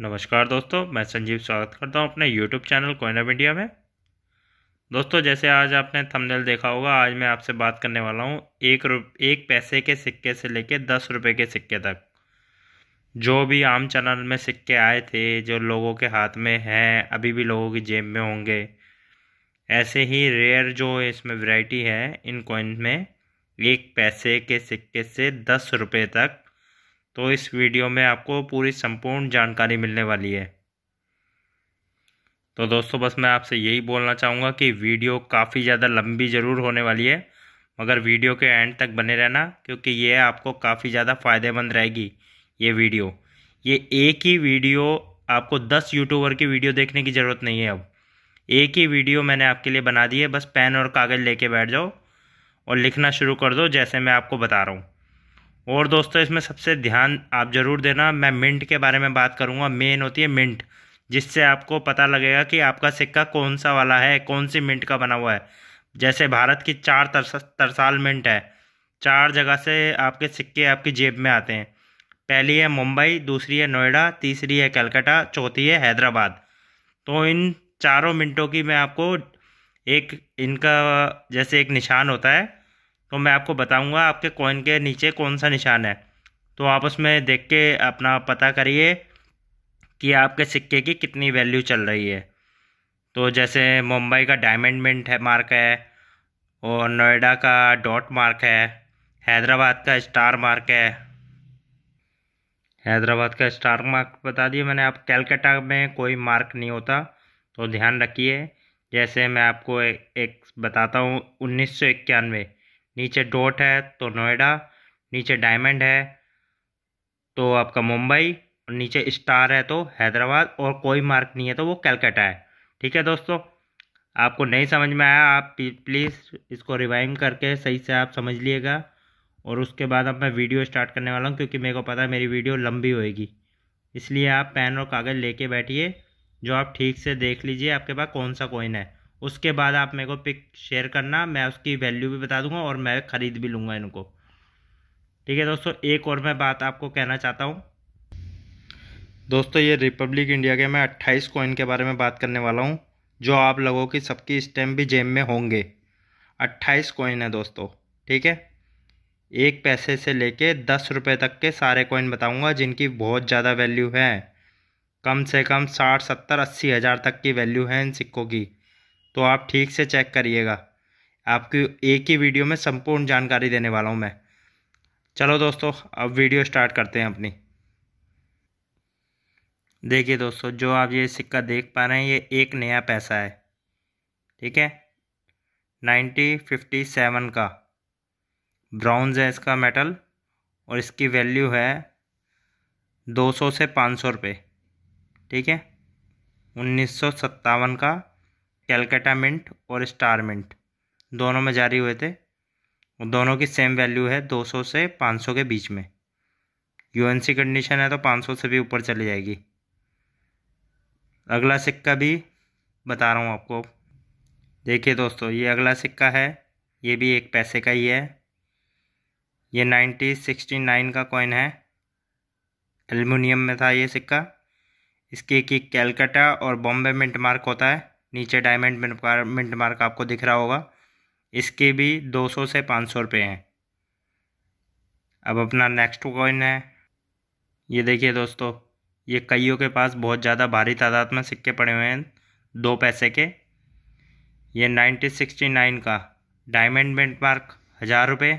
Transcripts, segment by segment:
नमस्कार दोस्तों मैं संजीव स्वागत करता हूं अपने यूट्यूब चैनल ऑफ इंडिया में दोस्तों जैसे आज आपने थंबनेल देखा होगा आज मैं आपसे बात करने वाला हूं एक रुप एक पैसे के सिक्के से लेके दस रुपये के सिक्के तक जो भी आम चैनल में सिक्के आए थे जो लोगों के हाथ में हैं अभी भी लोगों की जेब में होंगे ऐसे ही रेयर जो इसमें वरायटी है इन कॉइन में एक पैसे के सिक्के से दस रुपये तक तो इस वीडियो में आपको पूरी संपूर्ण जानकारी मिलने वाली है तो दोस्तों बस मैं आपसे यही बोलना चाहूँगा कि वीडियो काफ़ी ज़्यादा लंबी ज़रूर होने वाली है मगर वीडियो के एंड तक बने रहना क्योंकि ये आपको काफ़ी ज़्यादा फ़ायदेमंद रहेगी ये वीडियो ये एक ही वीडियो आपको दस यूट्यूबर की वीडियो देखने की ज़रूरत नहीं है अब एक ही वीडियो मैंने आपके लिए बना दी है बस पेन और कागज़ ले बैठ जाओ और लिखना शुरू कर दो जैसे मैं आपको बता रहा हूँ और दोस्तों इसमें सबसे ध्यान आप ज़रूर देना मैं मिंट के बारे में बात करूँगा मेन होती है मिंट जिससे आपको पता लगेगा कि आपका सिक्का कौन सा वाला है कौन सी मिंट का बना हुआ है जैसे भारत की चार तरस तरसाल मिंट है चार जगह से आपके सिक्के आपकी जेब में आते हैं पहली है मुंबई दूसरी है नोएडा तीसरी है कलकत्ता चौथी है हैदराबाद तो इन चारों मिनटों की मैं आपको एक इनका जैसे एक निशान होता है तो मैं आपको बताऊंगा आपके कॉइन के नीचे कौन सा निशान है तो आप उसमें देख के अपना पता करिए कि आपके सिक्के की कितनी वैल्यू चल रही है तो जैसे मुंबई का डायमंड मिंट है मार्क है और नोएडा का डॉट मार्क है हैदराबाद का स्टार मार्क है हैदराबाद का स्टार मार्क बता दिए मैंने आप कैलकाटा में कोई मार्क नहीं होता तो ध्यान रखिए जैसे मैं आपको एक बताता हूँ उन्नीस सौ इक्यानवे नीचे डॉट है तो नोएडा नीचे डायमंड है तो आपका मुंबई और नीचे स्टार है तो हैदराबाद और कोई मार्क नहीं है तो वो कैलकाटा है ठीक है दोस्तों आपको नहीं समझ में आया आप प्लीज़ इसको रिवाइंड करके सही से आप समझ लिएगा और उसके बाद अब मैं वीडियो स्टार्ट करने वाला हूँ क्योंकि मेरे को पता है मेरी वीडियो लंबी होएगी इसलिए आप पेन और कागज़ लेके बैठिए जो आप ठीक से देख लीजिए आपके पास कौन सा कॉइन है उसके बाद आप मेरे को पिक शेयर करना मैं उसकी वैल्यू भी बता दूंगा और मैं ख़रीद भी लूँगा इनको ठीक है दोस्तों एक और मैं बात आपको कहना चाहता हूँ दोस्तों ये रिपब्लिक इंडिया के मैं अट्ठाईस कॉइन के बारे में बात करने वाला हूँ जो आप लोगों की सबकी स्टैम्प भी जेम में होंगे अट्ठाईस कॉइन है दोस्तों ठीक है एक पैसे से लेके दस रुपये तक के सारे कॉइन बताऊंगा जिनकी बहुत ज़्यादा वैल्यू है कम से कम साठ सत्तर अस्सी हज़ार तक की वैल्यू है इन सिक्कों की तो आप ठीक से चेक करिएगा आपकी एक ही वीडियो में संपूर्ण जानकारी देने वाला हूँ मैं चलो दोस्तों अब वीडियो स्टार्ट करते हैं अपनी देखिए दोस्तों जो आप ये सिक्का देख पा रहे हैं ये एक नया पैसा है ठीक है नाइन्टी फिफ्टी सेवन का ब्राउन्ज है इसका मेटल और इसकी वैल्यू है दो सौ से पाँच सौ रुपये ठीक है उन्नीस सौ सत्तावन का कैलकाटा मिंट और स्टार मिंट दोनों में जारी हुए थे दोनों की सेम वैल्यू है 200 से 500 के बीच में यूएनसी कंडीशन है तो 500 से भी ऊपर चली जाएगी अगला सिक्का भी बता रहा हूँ आपको देखिए दोस्तों ये अगला सिक्का है ये भी एक पैसे का ही है ये नाइनटीन सिक्सटी नाइन का कॉइन है एलमिनियम में था ये सिक्का इसके एक कैलकाटा और बॉम्बे मिंट मार्क होता है नीचे डायमंड मिनट मार्क आपको दिख रहा होगा इसके भी 200 से 500 रुपये हैं अब अपना नेक्स्ट कॉइन है ये देखिए दोस्तों ये कईयों के पास बहुत ज़्यादा भारी तादाद में सिक्के पड़े हुए हैं दो पैसे के ये 1969 का डायमंड मिंट मार्क हज़ार रुपये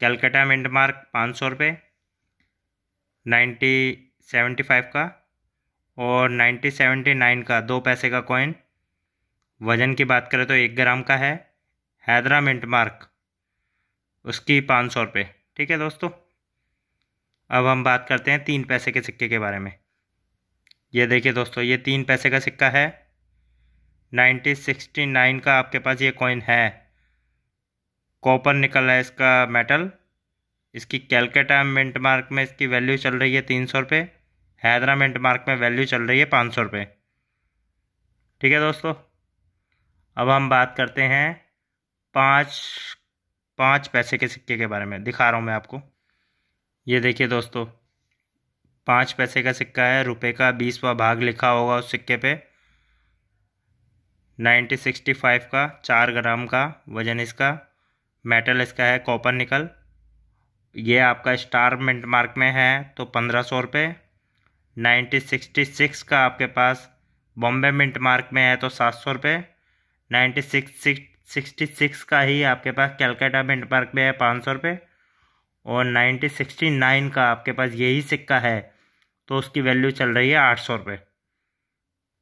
कैलकाटा मिंट मार्क पाँच सौ रुपये नाइन्टी सेवेंटी फाइव का और नाइनटीन सेवेंटी नाइन का दो पैसे का कॉइन वज़न की बात करें तो एक ग्राम का है हैदरा मिंट मार्क उसकी पाँच सौ रुपये ठीक है दोस्तों अब हम बात करते हैं तीन पैसे के सिक्के के बारे में ये देखिए दोस्तों ये तीन पैसे का सिक्का है नाइनटीन सिक्सटी नाइन का आपके पास ये कॉइन है कॉपर निकल रहा है इसका मेटल इसकी कैलकाटा मिंट मार्क में इसकी वैल्यू चल रही है तीन सौ रुपये हैदरा मिंट मार्क में वैल्यू चल रही है पाँच सौ रुपये ठीक है दोस्तों अब हम बात करते हैं पाँच पाँच पैसे के सिक्के के बारे में दिखा रहा हूँ मैं आपको ये देखिए दोस्तों पाँच पैसे का सिक्का है रुपए का बीसवा भाग लिखा होगा उस सिक्के पे नाइनटीन सिक्सटी फाइव का चार ग्राम का वजन इसका मेटल इसका है कॉपर निकल ये आपका स्टार मिंट मार्क में है तो पंद्रह सौ रुपये 1966 का आपके पास बॉम्बे मिंट मार्क में है तो सात सौ रुपये सिक्सटी सिक्स का ही आपके पास कैलकाटा मिंट मार्क में है पाँच सौ रुपये और 1969 सिक्सटी नाइन का आपके पास यही सिक्का है तो उसकी वैल्यू चल रही है आठ सौ रुपये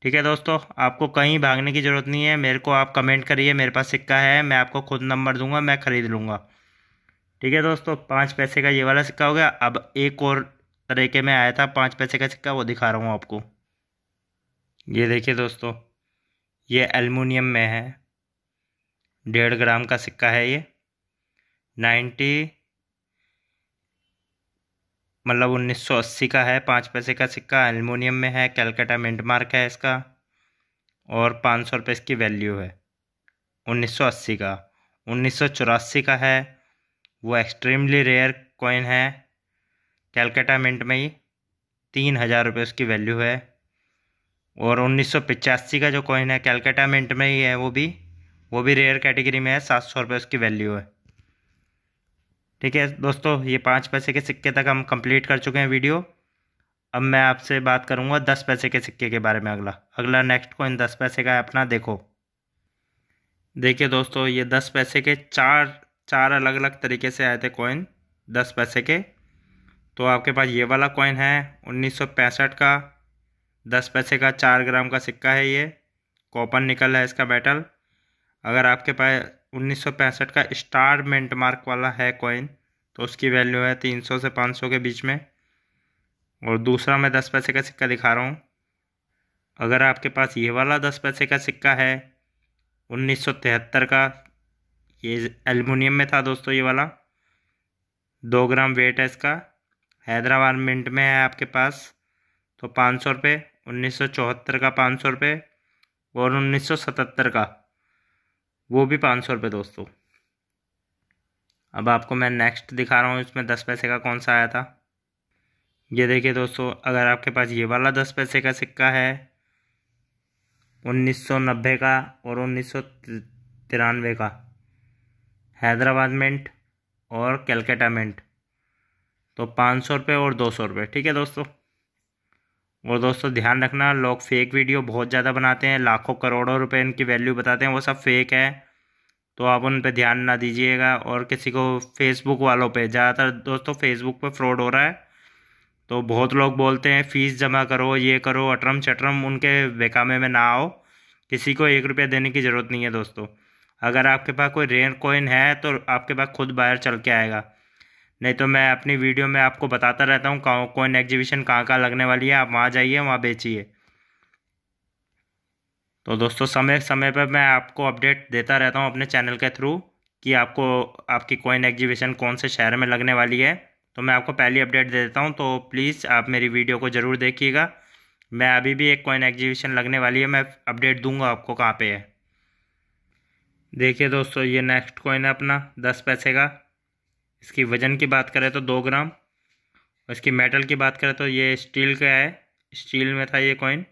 ठीक है दोस्तों आपको कहीं भागने की ज़रूरत नहीं है मेरे को आप कमेंट करिए मेरे पास सिक्का है मैं आपको खुद नंबर दूंगा मैं ख़रीद लूँगा ठीक है दोस्तों पाँच पैसे का ये वाला सिक्का हो गया अब एक और तरीके में आया था पाँच पैसे का सिक्का वो दिखा रहा हूँ आपको ये देखिए दोस्तों ये एलमिनियम में है डेढ़ ग्राम का सिक्का है ये नाइन्टी मतलब 1980 का है पाँच पैसे का सिक्का एलमिनियम में है कैलकाटा मिंट मार्क है इसका और पाँच सौ रुपये इसकी वैल्यू है 1980 का उन्नीस का है वो एक्सट्रीमली रेयर कॉइन है कैलकाटा मिंट में ही तीन हज़ार रुपये उसकी वैल्यू है और उन्नीस का जो कॉइन है कैलकाटा मिंट में ही है वो भी वो भी रेयर कैटेगरी में है सात सौ रुपये उसकी वैल्यू है ठीक है दोस्तों ये पाँच पैसे के सिक्के तक हम कंप्लीट कर चुके हैं वीडियो अब मैं आपसे बात करूंगा दस पैसे के सिक्के के बारे में अगला अगला नेक्स्ट कॉइन दस पैसे का है अपना देखो देखिए दोस्तों ये दस पैसे के चार चार अलग अलग तरीके से आए थे कॉइन दस पैसे के तो आपके पास ये वाला कॉइन है उन्नीस का दस पैसे का चार ग्राम का सिक्का है ये कॉपन निकल है इसका बैटल अगर आपके पास उन्नीस का स्टार मेंट मार्क वाला है कॉइन तो उसकी वैल्यू है तीन सौ से पाँच सौ के बीच में और दूसरा मैं दस पैसे का सिक्का दिखा रहा हूँ अगर आपके पास ये वाला दस पैसे का सिक्का है उन्नीस का ये एलमिनियम में था दोस्तों ये वाला दो ग्राम वेट है इसका हैदराबाद मिंट में है आपके पास तो पाँच सौ रुपये उन्नीस सौ चौहत्तर का पाँच सौ रुपये और उन्नीस सौ सतहत्तर का वो भी पाँच सौ रुपये दोस्तों अब आपको मैं नेक्स्ट दिखा रहा हूँ इसमें दस पैसे का कौन सा आया था ये देखिए दोस्तों अगर आपके पास ये वाला दस पैसे का सिक्का है उन्नीस सौ नब्बे का और उन्नीस सौ तिरानवे का हैदराबाद मिंट और कैलकाटा मिंट तो पाँच सौ रुपये और दो सौ रुपये ठीक है दोस्तों और दोस्तों ध्यान रखना लोग फेक वीडियो बहुत ज़्यादा बनाते हैं लाखों करोड़ों रुपए इनकी वैल्यू बताते हैं वो सब फेक है तो आप उन पर ध्यान ना दीजिएगा और किसी को फेसबुक वालों पे ज़्यादातर दोस्तों फेसबुक पे फ्रॉड हो रहा है तो बहुत लोग बोलते हैं फ़ीस जमा करो ये करो अटरम चटरम उनके बेकामे में ना आओ किसी को एक रुपया देने की ज़रूरत नहीं है दोस्तों अगर आपके पास कोई रेन कोइन है तो आपके पास खुद बाहर चल के आएगा नहीं तो मैं अपनी वीडियो में आपको बताता रहता हूँ कौन कौन एग्जीबिशन कहाँ कहाँ लगने वाली है आप वहाँ जाइए वहाँ बेचिए तो दोस्तों समय समय पर मैं आपको अपडेट देता रहता हूँ अपने चैनल के थ्रू कि आपको आपकी कोइन एग्जीबिशन कौन से शहर में लगने वाली है तो मैं आपको पहली अपडेट दे देता हूँ तो प्लीज़ आप मेरी वीडियो को ज़रूर देखिएगा मैं अभी भी एक कोइन एग्जीबिशन लगने वाली है मैं अपडेट दूंगा आपको कहाँ पे है देखिए दोस्तों ये नेक्स्ट कोइन है अपना दस पैसे का इसकी वज़न की बात करें तो दो ग्राम और इसकी मेटल की बात करें तो ये स्टील का है स्टील में था ये कॉइन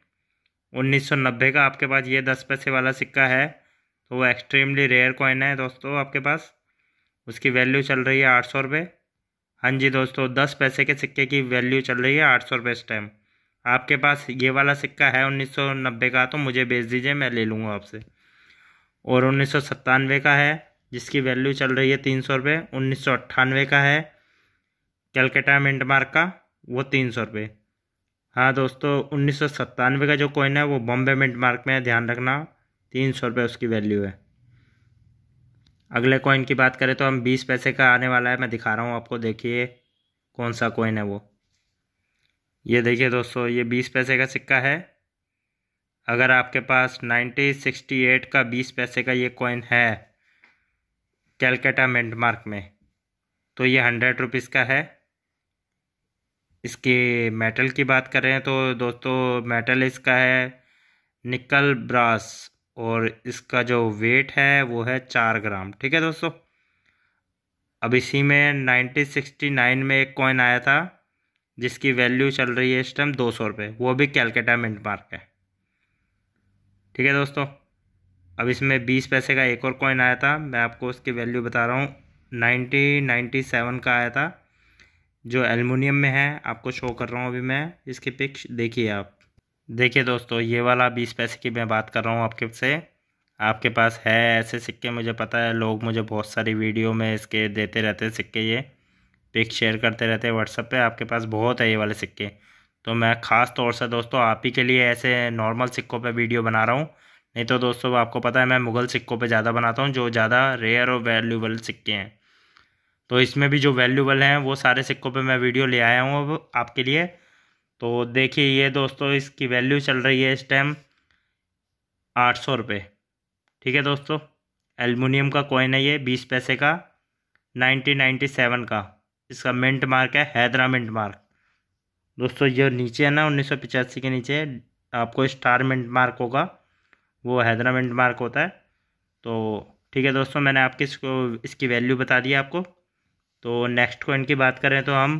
1990 का आपके पास ये दस पैसे वाला सिक्का है तो वो एक्सट्रीमली रेयर कॉइन है दोस्तों आपके पास उसकी वैल्यू चल रही है आठ सौ रुपये हाँ जी दोस्तों दस पैसे के सिक्के की वैल्यू चल रही है आठ सौ रुपये इस टाइम आपके पास ये वाला सिक्का है उन्नीस सौ नब्बे का तो मुझे भेज दीजिए मैं ले लूँगा आपसे और उन्नीस सौ सत्तानवे का है जिसकी वैल्यू चल रही है तीन सौ रुपये उन्नीस सौ अट्ठानवे का है कैलकाटा मिंट मार्क का वो तीन सौ रुपये हाँ दोस्तों उन्नीस सौ सत्तानवे का जो कॉइन है वो बॉम्बे मिंट मार्क में है ध्यान रखना तीन सौ रुपये उसकी वैल्यू है अगले कॉइन की बात करें तो हम बीस पैसे का आने वाला है मैं दिखा रहा हूँ आपको देखिए कौन सा कॉइन है वो ये देखिए दोस्तों ये बीस पैसे का सिक्का है अगर आपके पास नाइन्टी सिक्सटी एट का बीस पैसे का ये कॉइन है कैलकाटा मैंडमार्क में तो ये हंड्रेड रुपीज़ का है इसके मेटल की बात करें तो दोस्तों मेटल इसका है निकल ब्रास और इसका जो वेट है वो है चार ग्राम ठीक है दोस्तों अब इसी में सिक्सटी नाइन में एक कॉइन आया था जिसकी वैल्यू चल रही है इस टाइम दो सौ रुपये वो भी कैलकाटा मिंट मार्क है ठीक है दोस्तों अब इसमें बीस पैसे का एक और कॉइन आया था मैं आपको उसकी वैल्यू बता रहा हूँ नाइनटीन नाइन्टी सेवन का आया था जो एलमिनियम में है आपको शो कर रहा हूँ अभी मैं इसकी पिक्स देखिए आप देखिए दोस्तों ये वाला बीस पैसे की मैं बात कर रहा हूँ आपके से आपके पास है ऐसे सिक्के मुझे पता है लोग मुझे बहुत सारी वीडियो में इसके देते रहते हैं सिक्के ये पिक शेयर करते रहते हैं व्हाट्सअप पे आपके पास बहुत है ये वाले सिक्के तो मैं ख़ास तौर से दोस्तों आप ही के लिए ऐसे नॉर्मल सिक्कों पे वीडियो बना रहा हूँ नहीं तो दोस्तों आपको पता है मैं मुग़ल सिक्कों पे ज़्यादा बनाता हूँ जो ज़्यादा रेयर और वैल्यूबल सिक्के हैं तो इसमें भी जो वैल्यूबल हैं वो सारे सिक्कों पे मैं वीडियो ले आया हूँ अब आपके लिए तो देखिए ये दोस्तों इसकी वैल्यू चल रही है इस टाइम आठ सौ रुपये ठीक है दोस्तों एलमिनियम का कॉइन है ये बीस पैसे का नाइनटीन नाइन्टी सेवन का इसका मिंट मार्क है हैदरा मिंट मार्क दोस्तों जो नीचे है ना उन्नीस सौ पिचासी के नीचे आपको स्टार मिंट मार्क होगा वो हैदरामेंट मार्क होता है तो ठीक है दोस्तों मैंने आपके इसको इसकी वैल्यू बता दी आपको तो नेक्स्ट कोइन की बात करें तो हम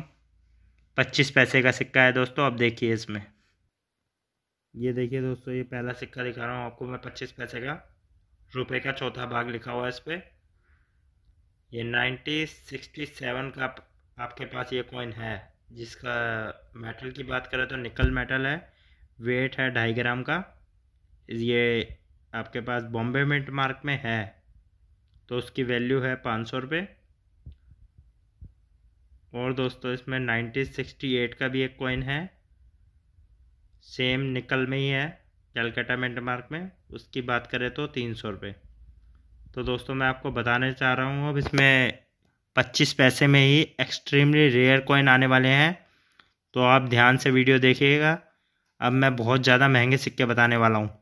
पच्चीस पैसे का सिक्का है दोस्तों अब देखिए इसमें ये देखिए दोस्तों ये पहला सिक्का दिखा रहा हूँ आपको मैं पच्चीस पैसे का रुपए का चौथा भाग लिखा हुआ है इस पर ये नाइन्टी सिक्सटी सेवन का आपके पास ये कॉइन है जिसका मेटल की बात करें तो निकल मेटल है वेट है ढाई ग्राम का ये आपके पास बॉम्बे मिट मार्क में है तो उसकी वैल्यू है पाँच सौ रुपये और दोस्तों इसमें नाइनटीन सिक्सटी एट का भी एक कॉइन है सेम निकल में ही है कैलकाटा मिट मार्क में उसकी बात करें तो तीन सौ रुपये तो दोस्तों मैं आपको बताने चाह रहा हूँ अब इसमें पच्चीस पैसे में ही एक्सट्रीमली रेयर कॉइन आने वाले हैं तो आप ध्यान से वीडियो देखिएगा अब मैं बहुत ज़्यादा महंगे सिक्के बताने वाला हूँ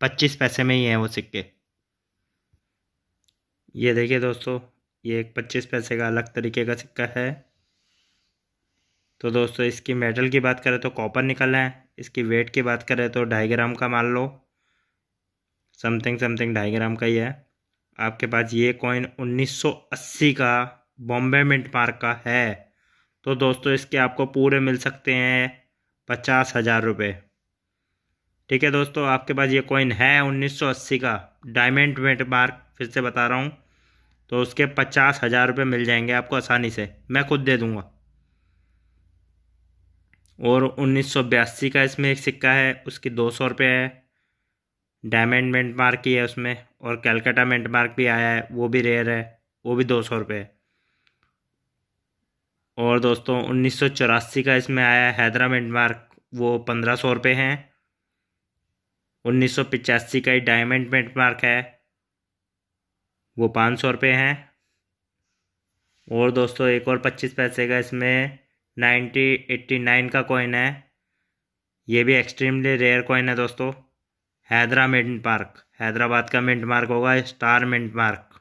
पच्चीस पैसे में ही हैं वो सिक्के ये देखिए दोस्तों ये एक पच्चीस पैसे का अलग तरीके का सिक्का है तो दोस्तों इसकी मेटल की बात करें तो कॉपर निकल रहे हैं इसकी वेट की बात करें तो ढाई ग्राम का मान लो समथिंग समथिंग ढाई ग्राम का ही है आपके पास ये कॉइन 1980 का बॉम्बे मिंट मार्क का है तो दोस्तों इसके आपको पूरे मिल सकते हैं पचास हज़ार रुपये ठीक है दोस्तों आपके पास ये कॉइन है 1980 का डायमंड मेट मार्क फिर से बता रहा हूँ तो उसके पचास हज़ार रुपये मिल जाएंगे आपको आसानी से मैं खुद दे दूँगा और उन्नीस का इसमें एक सिक्का है उसकी दो सौ रुपये है डायमंड मेंट मार्क ही है उसमें और कैलकाटा मेंट मार्क भी आया है वो भी रेयर है वो भी दो सौ रुपये और दोस्तों उन्नीस का इसमें आया है हैदरा मेंट मार्क वो पंद्रह सौ रुपये हैं उन्नीस का ही डायमंड बेंचमार्क है वो पाँच सौ रुपये हैं और दोस्तों एक और पच्चीस पैसे का इसमें नाइन्टी एट्टी नाइन का कॉइन है ये भी एक्सट्रीमली रेयर कॉइन है दोस्तों हैदरा मिंट मार्क हैदराबाद का मिंट मार्क होगा स्टार मिंट मार्क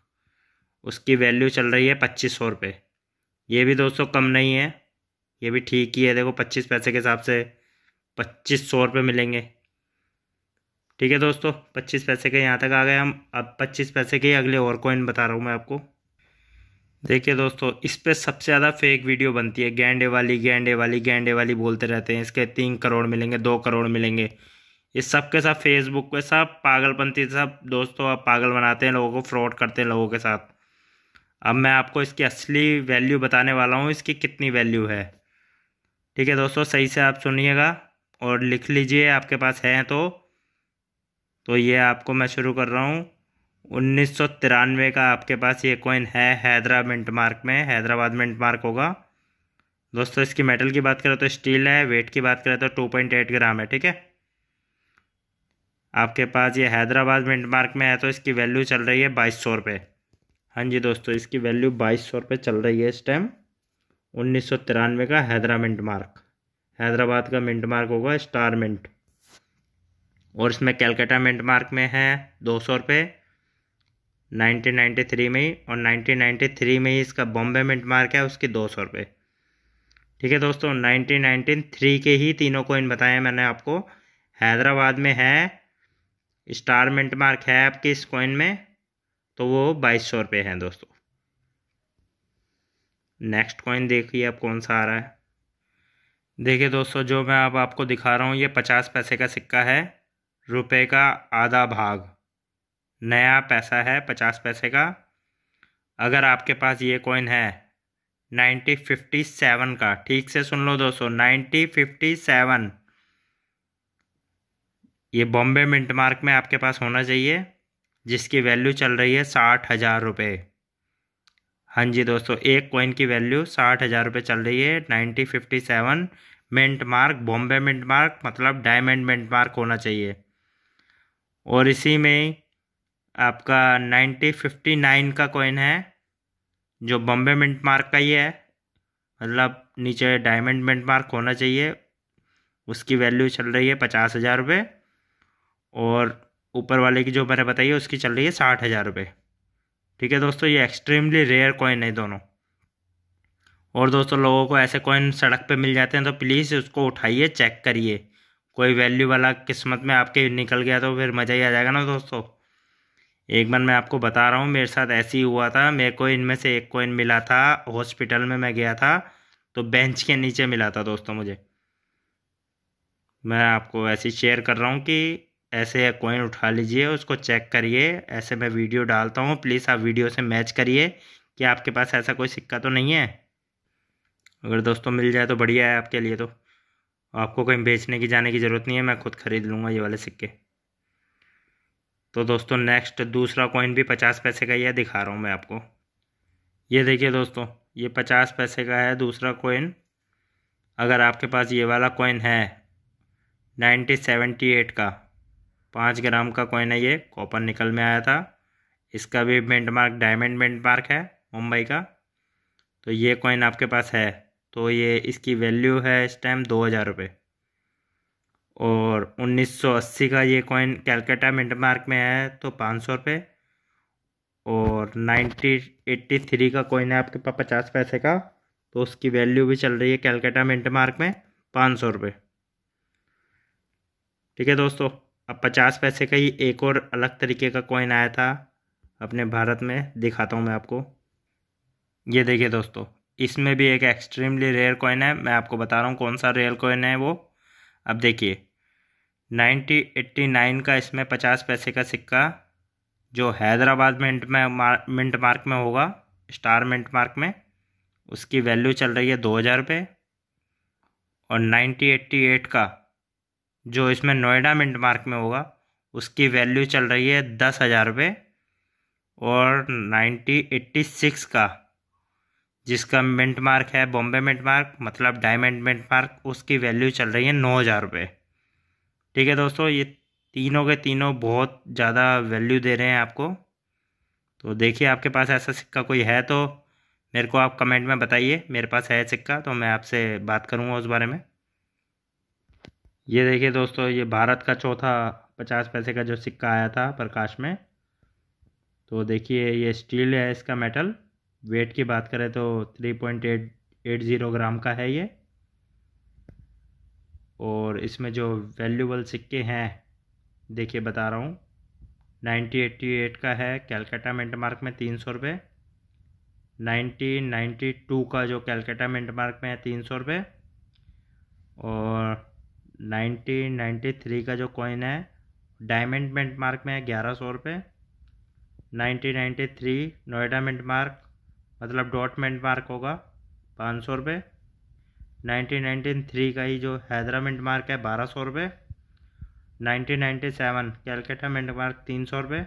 उसकी वैल्यू चल रही है पच्चीस सौ रुपये ये भी दोस्तों कम नहीं है ये भी ठीक ही है देखो पच्चीस पैसे के हिसाब से पच्चीस सौ रुपये मिलेंगे ठीक है दोस्तों पच्चीस पैसे के यहाँ तक आ गए हम अब पच्चीस पैसे के अगले और कॉइन बता रहा हूँ मैं आपको देखिए दोस्तों इस पर सबसे ज़्यादा फेक वीडियो बनती है गेंडे वाली गेंडे वाली गेंडे वाली बोलते रहते हैं इसके तीन करोड़ मिलेंगे दो करोड़ मिलेंगे ये सब के साथ फेसबुक पे सब पागलपंथी सब दोस्तों आप पागल बनाते हैं लोगों को फ्रॉड करते हैं लोगों के साथ अब मैं आपको इसकी असली वैल्यू बताने वाला हूँ इसकी कितनी वैल्यू है ठीक है दोस्तों सही से आप सुनिएगा और लिख लीजिए आपके पास हैं तो तो ये आपको मैं शुरू कर रहा हूँ उन्नीस का आपके पास ये कॉइन है हैदरा मिंट मार्क में हैदराबाद मिंट मार्क होगा दोस्तों इसकी मेटल की बात करें तो स्टील है वेट की बात करें तो टू पॉइंट एट ग्राम है ठीक है आपके पास ये हैदराबाद मिंट मार्क में है तो इसकी वैल्यू चल रही है बाईस सौ रुपये हाँ जी दोस्तों इसकी वैल्यू बाईस सौ रुपये चल रही है इस टाइम उन्नीस सौ तिरानवे का हैदरा मिंट मार्क हैदराबाद का मिंट मार्क होगा स्टार मिंट और इसमें कैलकाटा मिंट मार्क में है दो सौ रुपये में ही और 1993 में ही इसका बॉम्बे मिंट मार्क है उसकी दो सौ रुपये ठीक है दोस्तों 1993 के ही तीनों कोइन बताए मैंने आपको हैदराबाद में है स्टार मिंट मार्क है आपके इस कॉइन में तो वो बाईस सौ रुपये हैं दोस्तों नेक्स्ट कॉइन देखिए अब कौन सा आ रहा है देखिए दोस्तों जो मैं अब आपको दिखा रहा हूँ ये पचास पैसे का सिक्का है रुपए का आधा भाग नया पैसा है पचास पैसे का अगर आपके पास ये कॉइन है नाइन्टी फिफ्टी सेवन का ठीक से सुन लो दोस्तों नाइन्टी फिफ्टी सेवन ये बॉम्बे मिंट मार्क में आपके पास होना चाहिए जिसकी वैल्यू चल रही है साठ हज़ार रुपये हाँ जी दोस्तों एक कॉइन की वैल्यू साठ हज़ार रुपये चल रही है ninety fifty seven mint mark Bombay mint mark मतलब डायमंड मिंट मार्क होना चाहिए और इसी में आपका नाइनटी फिफ्टी नाइन का कॉइन है जो बॉम्बे मिंट मार्क का ही है मतलब नीचे डायमंड मिंट मार्क होना चाहिए उसकी वैल्यू चल रही है पचास हज़ार रुपये और ऊपर वाले की जो मैंने बताई है उसकी चल रही है साठ हज़ार रुपये ठीक है दोस्तों ये एक्सट्रीमली रेयर कॉइन है दोनों और दोस्तों लोगों को ऐसे कॉइन सड़क पे मिल जाते हैं तो प्लीज़ उसको उठाइए चेक करिए कोई वैल्यू वाला किस्मत में आपके निकल गया तो फिर मज़ा ही आ जाएगा ना दोस्तों एक बार मैं आपको बता रहा हूँ मेरे साथ ऐसे ही हुआ था मेरे को इनमें से एक कोइन मिला था हॉस्पिटल में मैं गया था तो बेंच के नीचे मिला था दोस्तों मुझे मैं आपको ऐसे शेयर कर रहा हूँ कि ऐसे कोइन उठा लीजिए उसको चेक करिए ऐसे मैं वीडियो डालता हूँ प्लीज़ आप वीडियो से मैच करिए कि आपके पास ऐसा कोई सिक्का तो नहीं है अगर दोस्तों मिल जाए तो बढ़िया है आपके लिए तो आपको कहीं बेचने की जाने की ज़रूरत नहीं है मैं खुद खरीद लूँगा ये वाले सिक्के तो दोस्तों नेक्स्ट दूसरा कॉइन भी पचास पैसे का यह दिखा रहा हूँ मैं आपको ये देखिए दोस्तों ये पचास पैसे का है दूसरा कॉइन अगर आपके पास ये वाला कॉइन है नाइनटीन सेवेंटी एट का पाँच ग्राम का कॉइन है ये कॉपर निकल में आया था इसका भी बेंट मार्क डायमंड बेंट मार्क है मुंबई का तो ये कॉइन आपके पास है तो ये इसकी वैल्यू है इस टाइम दो हज़ार रुपये और 1980 का ये कॉइन कैलकाटा मिंट मार्क में है तो पाँच सौ रुपये और 1983 का कॉइन है आपके पास पचास पैसे का तो उसकी वैल्यू भी चल रही है कैलकाटा मिंट मार्क में पाँच सौ रुपये ठीक है दोस्तों अब पचास पैसे का ही एक और अलग तरीके का कॉइन आया था अपने भारत में दिखाता हूँ मैं आपको ये देखिए दोस्तों इसमें भी एक एक्सट्रीमली रेयर कॉइन है मैं आपको बता रहा हूँ कौन सा रेयर कॉइन है वो अब देखिए 1989 का इसमें 50 पैसे का सिक्का जो हैदराबाद मिंट में मार, मिंट मार्क में होगा स्टार मिंट मार्क में उसकी वैल्यू चल रही है दो हज़ार रुपये और 1988 का जो इसमें नोएडा मिंट मार्क में होगा उसकी वैल्यू चल रही है दस हज़ार रुपये और 1986 का जिसका मिंट मार्क है बॉम्बे मिंट मार्क मतलब डायमंड मिंट मार्क उसकी वैल्यू चल रही है नौ हज़ार रुपये ठीक है दोस्तों ये तीनों के तीनों बहुत ज़्यादा वैल्यू दे रहे हैं आपको तो देखिए आपके पास ऐसा सिक्का कोई है तो मेरे को आप कमेंट में बताइए मेरे पास है सिक्का तो मैं आपसे बात करूँगा उस बारे में ये देखिए दोस्तों ये भारत का चौथा पचास पैसे का जो सिक्का आया था प्रकाश में तो देखिए ये स्टील है इसका मेटल वेट की बात करें तो three point eight eight zero gram का है ये और इसमें जो वैल्यूबल सिक्के हैं देखिए बता रहा हूँ नाइन्टी एट्टी एट का है कैलकाटा मेंट मार्क में तीन सौ रुपये नाइन्टीन नाइन्टी टू का जो कैलकाटा मेंट मार्क में है तीन सौ रुपये और नाइन्टीन नाइन्टी थ्री का जो कॉइन है डायमंड मेंट मार्क में है ग्यारह सौ रुपये nineteen ninety three Noida mint mark मतलब डॉट मिनट मार्क होगा पाँच सौ रुपये नाइनटीन थ्री का ही जो हैदरा मिनट मार्क है बारह सौ रुपये nineteen ninety seven Calcutta mint mark तीन सौ रुपये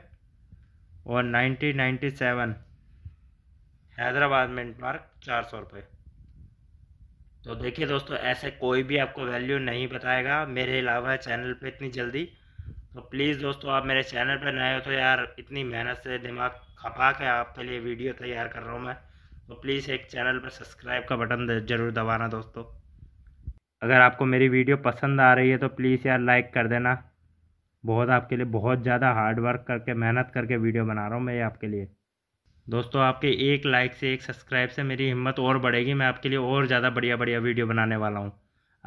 और nineteen ninety seven Hyderabad mint mark चार सौ रुपये तो देखिए दोस्तों ऐसे कोई भी आपको वैल्यू नहीं बताएगा मेरे अलावा चैनल पे इतनी जल्दी तो प्लीज़ दोस्तों आप मेरे चैनल पर नए हो तो यार इतनी मेहनत से दिमाग खपा के आपके लिए वीडियो तैयार कर रहा हूँ मैं तो प्लीज़ एक चैनल पर सब्सक्राइब का बटन ज़रूर दबाना दोस्तों अगर आपको मेरी वीडियो पसंद आ रही है तो प्लीज़ यार लाइक कर देना बहुत आपके लिए बहुत ज़्यादा हार्ड वर्क करके मेहनत करके वीडियो बना रहा हूँ मैं ये आपके लिए दोस्तों आपके एक लाइक से एक सब्सक्राइब से मेरी हिम्मत और बढ़ेगी मैं आपके लिए और ज़्यादा बढ़िया बढ़िया वीडियो बनाने वाला हूँ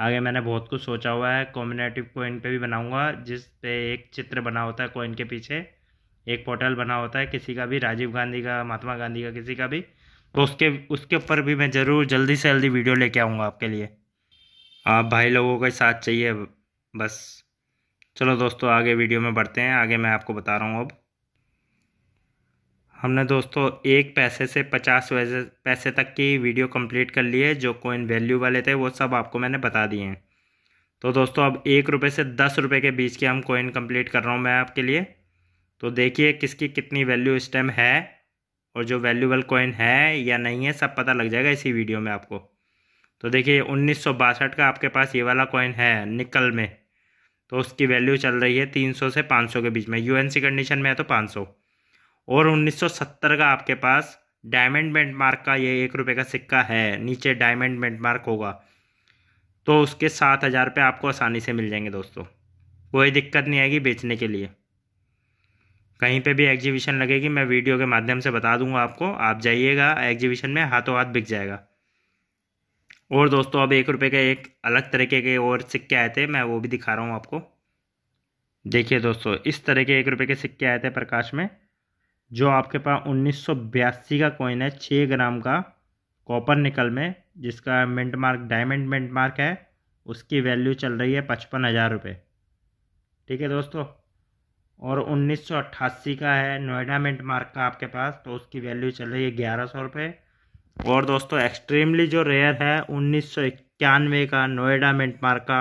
आगे मैंने बहुत कुछ सोचा हुआ है कॉम्बिनेटिव कोइन पे भी बनाऊंगा जिस पे एक चित्र बना होता है कोइन के पीछे एक पोर्टल बना होता है किसी का भी राजीव गांधी का महात्मा गांधी का किसी का भी तो उसके उसके ऊपर भी मैं ज़रूर जल्दी से जल्दी वीडियो लेके आऊँगा आपके लिए आप भाई लोगों का साथ चाहिए बस चलो दोस्तों आगे वीडियो में बढ़ते हैं आगे मैं आपको बता रहा हूँ अब हमने दोस्तों एक पैसे से पचास पैसे तक की वीडियो कंप्लीट कर ली है जो कोइन वैल्यू वाले थे वो सब आपको मैंने बता दिए हैं तो दोस्तों अब एक रुपये से दस रुपये के बीच के हम कोइन कंप्लीट कर रहा हूँ मैं आपके लिए तो देखिए किसकी कितनी वैल्यू इस टाइम है और जो वैल्यूबल कॉइन है या नहीं है सब पता लग जाएगा इसी वीडियो में आपको तो देखिए उन्नीस का आपके पास ये वाला कॉइन है निकल में तो उसकी वैल्यू चल रही है 300 से 500 के बीच में यू कंडीशन में है तो 500 और 1970 का आपके पास डायमंड मार्क का ये एक रुपये का सिक्का है नीचे डायमंड मार्क होगा तो उसके सात हज़ार रुपये आपको आसानी से मिल जाएंगे दोस्तों कोई दिक्कत नहीं आएगी बेचने के लिए कहीं पे भी एग्जीबिशन लगेगी मैं वीडियो के माध्यम से बता दूंगा आपको आप जाइएगा एग्जीबिशन में हाथों हाथ बिक जाएगा और दोस्तों अब एक रुपये के एक अलग तरीके के और सिक्के आए थे मैं वो भी दिखा रहा हूँ आपको देखिए दोस्तों इस तरह के एक रुपये के सिक्के आए थे प्रकाश में जो आपके पास उन्नीस का कोइन है छः ग्राम का कॉपर निकल में जिसका mint mark diamond mint mark है उसकी वैल्यू चल रही है पचपन हज़ार रुपये ठीक है दोस्तों और 1988 का है नोएडा मिंट मार्क का आपके पास तो उसकी वैल्यू चल रही है ग्यारह सौ रुपये और दोस्तों एक्सट्रीमली जो रेयर है उन्नीस सौ इक्यानवे का नोएडा मिंट मार्क का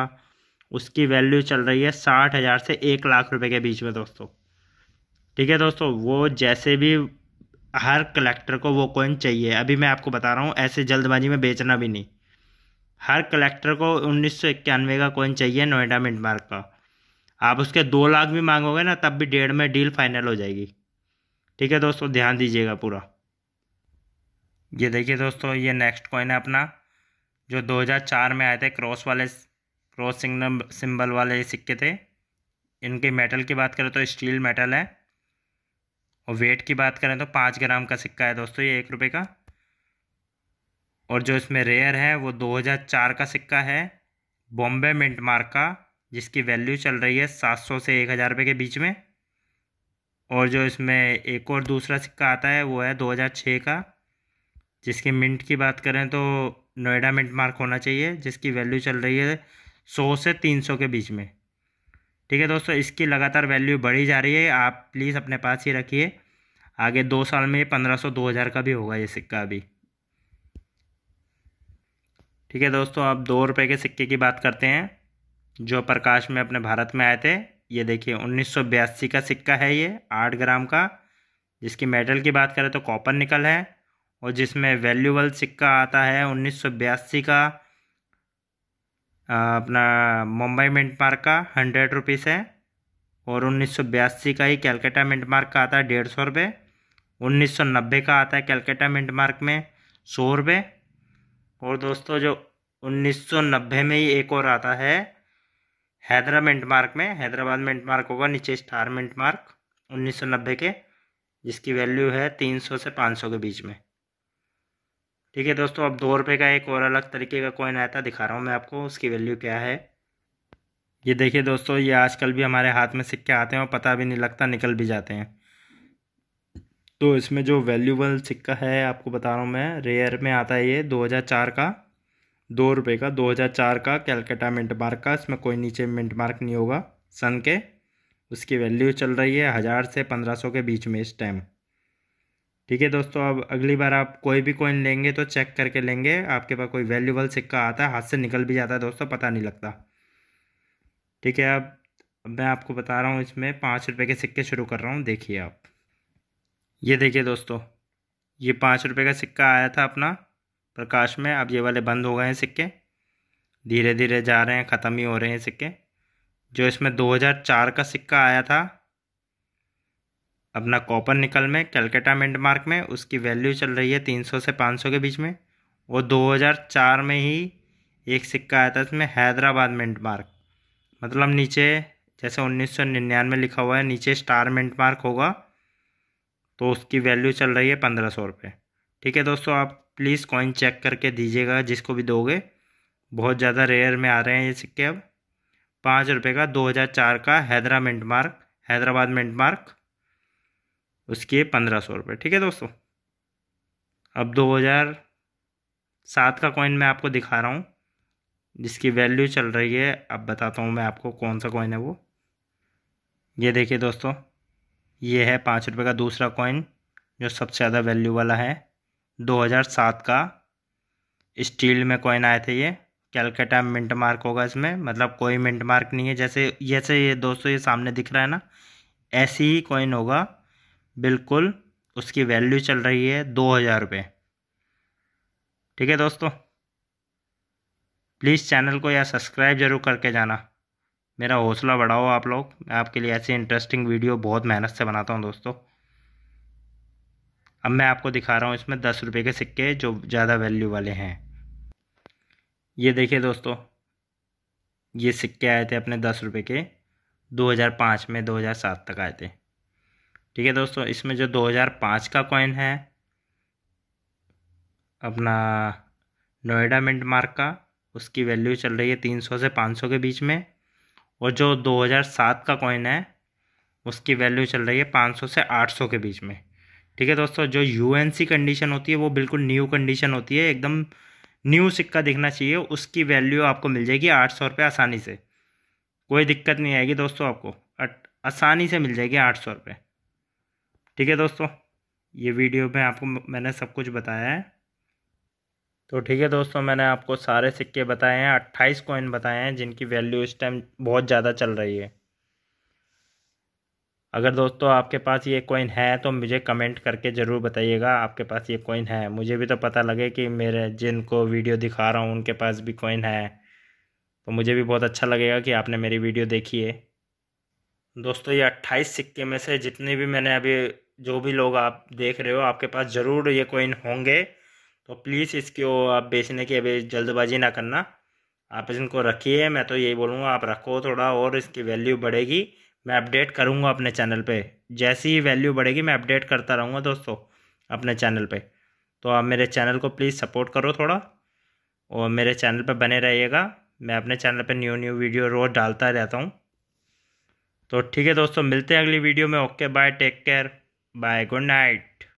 उसकी वैल्यू चल रही है साठ हज़ार से एक लाख रुपए के बीच में दोस्तों ठीक है दोस्तों वो जैसे भी हर कलेक्टर को वो कॉइन चाहिए अभी मैं आपको बता रहा हूँ ऐसे जल्दबाजी में बेचना भी नहीं हर कलेक्टर को उन्नीस का कॉइन चाहिए नोएडा मिंट मार्क का आप उसके दो लाख भी मांगोगे ना तब भी डेढ़ में डील फाइनल हो जाएगी ठीक है दोस्तों ध्यान दीजिएगा पूरा ये देखिए दोस्तों ये नेक्स्ट कॉइन है अपना जो 2004 में आए थे क्रॉस वाले क्रॉस सिंबल वाले सिक्के थे इनके मेटल की बात करें तो स्टील मेटल है और वेट की बात करें तो पाँच ग्राम का सिक्का है दोस्तों ये एक रुपये का और जो इसमें रेयर है वो 2004 का सिक्का है बॉम्बे मिंट मार्क का जिसकी वैल्यू चल रही है सात सौ से एक हज़ार रुपये के बीच में और जो इसमें एक और दूसरा सिक्का आता है वो है दो हज़ार छः का जिसकी मिंट की बात करें तो नोएडा मिंट मार्क होना चाहिए जिसकी वैल्यू चल रही है सौ से तीन सौ के बीच में ठीक है दोस्तों इसकी लगातार वैल्यू बढ़ी जा रही है आप प्लीज़ अपने पास ही रखिए आगे दो साल में पंद्रह सौ दो हज़ार का भी होगा ये सिक्का अभी ठीक है दोस्तों आप दो रुपये के सिक्के की बात करते हैं जो प्रकाश में अपने भारत में आए थे ये देखिए उन्नीस का सिक्का है ये आठ ग्राम का जिसकी मेटल की बात करें तो कॉपर निकल है और जिसमें वैल्यूबल सिक्का आता है उन्नीस का अपना मुंबई मिंट मार्क का हंड्रेड रुपीज़ है और उन्नीस का ही कैलकाटा मिंट मार्क का आता है डेढ़ सौ रुपये उन्नीस का आता है कैलकाटा मिंट मार्क में सौ रुपये और दोस्तों जो उन्नीस में ही एक और आता है हैदरा मेंट मार्क में हैदराबाद मेंट मार्क होगा नीचे स्टार मेंट मार्क 1990 के जिसकी वैल्यू है 300 से 500 के बीच में ठीक है दोस्तों अब दो रुपये का एक और अलग तरीके का कॉइन आया था दिखा रहा हूँ मैं आपको उसकी वैल्यू क्या है ये देखिए दोस्तों ये आजकल भी हमारे हाथ में सिक्के आते हैं और पता भी नहीं लगता निकल भी जाते हैं तो इसमें जो वैल्यूबल सिक्का है आपको बता रहा हूँ मैं रेयर में आता है ये 2004 का दो रुपये का 2004 का कैलकाटा मिंट मार्क का इसमें कोई नीचे मिंट मार्क नहीं होगा सन के उसकी वैल्यू चल रही है हज़ार से पंद्रह सौ के बीच में इस टाइम ठीक है दोस्तों अब अगली बार आप कोई भी कोइन लेंगे तो चेक करके लेंगे आपके पास कोई वैल्यूबल सिक्का आता है हाथ से निकल भी जाता है दोस्तों पता नहीं लगता ठीक है अब मैं आपको बता रहा हूँ इसमें पाँच रुपये के सिक्के शुरू कर रहा हूँ देखिए आप ये देखिए दोस्तों ये पाँच रुपये का सिक्का आया था अपना प्रकाश में अब ये वाले बंद हो गए हैं सिक्के धीरे धीरे जा रहे हैं ख़त्म ही हो रहे हैं सिक्के जो इसमें 2004 का सिक्का आया था अपना कॉपर निकल में कैलकाटा मिंट मार्क में उसकी वैल्यू चल रही है 300 से 500 के बीच में वो 2004 में ही एक सिक्का आया था इसमें हैदराबाद मिंट मार्क मतलब नीचे जैसे उन्नीस में लिखा हुआ है नीचे स्टार मिंट मार्क होगा तो उसकी वैल्यू चल रही है पंद्रह सौ रुपये ठीक है दोस्तों आप प्लीज़ कॉइन चेक करके दीजिएगा जिसको भी दोगे बहुत ज़्यादा रेयर में आ रहे हैं ये सिक्के अब पाँच रुपये का दो हज़ार चार का हैदरा mint mark Hyderabad mint mark उसके पंद्रह सौ रुपये ठीक है दोस्तों अब दो हज़ार सात का कॉइन मैं आपको दिखा रहा हूँ जिसकी वैल्यू चल रही है अब बताता हूँ मैं आपको कौन सा कॉइन है वो ये देखिए दोस्तों ये है पाँच रुपये का दूसरा कॉइन जो सबसे ज़्यादा वैल्यू वाला है 2007 का स्टील में कॉइन आए थे ये कैलकाटा मिंट मार्क होगा इसमें मतलब कोई मिंट मार्क नहीं है जैसे जैसे ये दोस्तों ये सामने दिख रहा है ना ऐसी ही कॉइन होगा बिल्कुल उसकी वैल्यू चल रही है दो हज़ार रुपये ठीक है दोस्तों प्लीज़ चैनल को या सब्सक्राइब ज़रूर करके जाना मेरा हौसला बढ़ाओ आप लोग मैं आपके लिए ऐसी इंटरेस्टिंग वीडियो बहुत मेहनत से बनाता हूँ दोस्तों अब मैं आपको दिखा रहा हूँ इसमें दस रुपये के सिक्के जो ज़्यादा वैल्यू वाले हैं ये देखिए दोस्तों ये सिक्के आए थे अपने दस रुपये के 2005 में 2007 तक आए थे ठीक है दोस्तों इसमें जो 2005 का कॉइन है अपना नोएडा मिंट मार्क का उसकी वैल्यू चल रही है 300 से 500 के बीच में और जो 2007 का कॉइन है उसकी वैल्यू चल रही है 500 से 800 के बीच में ठीक है दोस्तों जो यू कंडीशन होती है वो बिल्कुल न्यू कंडीशन होती है एकदम न्यू सिक्का दिखना चाहिए उसकी वैल्यू आपको मिल जाएगी आठ सौ रुपये आसानी से कोई दिक्कत नहीं आएगी दोस्तों आपको आसानी से मिल जाएगी आठ सौ रुपये ठीक है दोस्तों ये वीडियो में आपको मैंने सब कुछ बताया है तो ठीक है दोस्तों मैंने आपको सारे सिक्के बताए हैं अट्ठाईस कॉइन बताए हैं जिनकी वैल्यू इस टाइम बहुत ज़्यादा चल रही है अगर दोस्तों आपके पास ये कॉइन है तो मुझे कमेंट करके ज़रूर बताइएगा आपके पास ये कॉइन है मुझे भी तो पता लगे कि मेरे जिनको वीडियो दिखा रहा हूँ उनके पास भी कॉइन है तो मुझे भी बहुत अच्छा लगेगा कि आपने मेरी वीडियो देखी है दोस्तों ये अट्ठाईस सिक्के में से जितने भी मैंने अभी जो भी लोग आप देख रहे हो आपके पास ज़रूर ये कॉइन होंगे तो प्लीज़ इसको आप बेचने की अभी जल्दबाजी ना करना आप इनको रखिए मैं तो यही बोलूँगा आप रखो थोड़ा और इसकी वैल्यू बढ़ेगी मैं अपडेट करूँगा अपने चैनल पे जैसी ही वैल्यू बढ़ेगी मैं अपडेट करता रहूँगा दोस्तों अपने चैनल पे तो आप मेरे चैनल को प्लीज़ सपोर्ट करो थोड़ा और मेरे चैनल पर बने रहिएगा मैं अपने चैनल पर न्यू न्यू वीडियो रोज़ डालता रहता हूँ तो ठीक है दोस्तों मिलते हैं अगली वीडियो में okay bye take care bye good night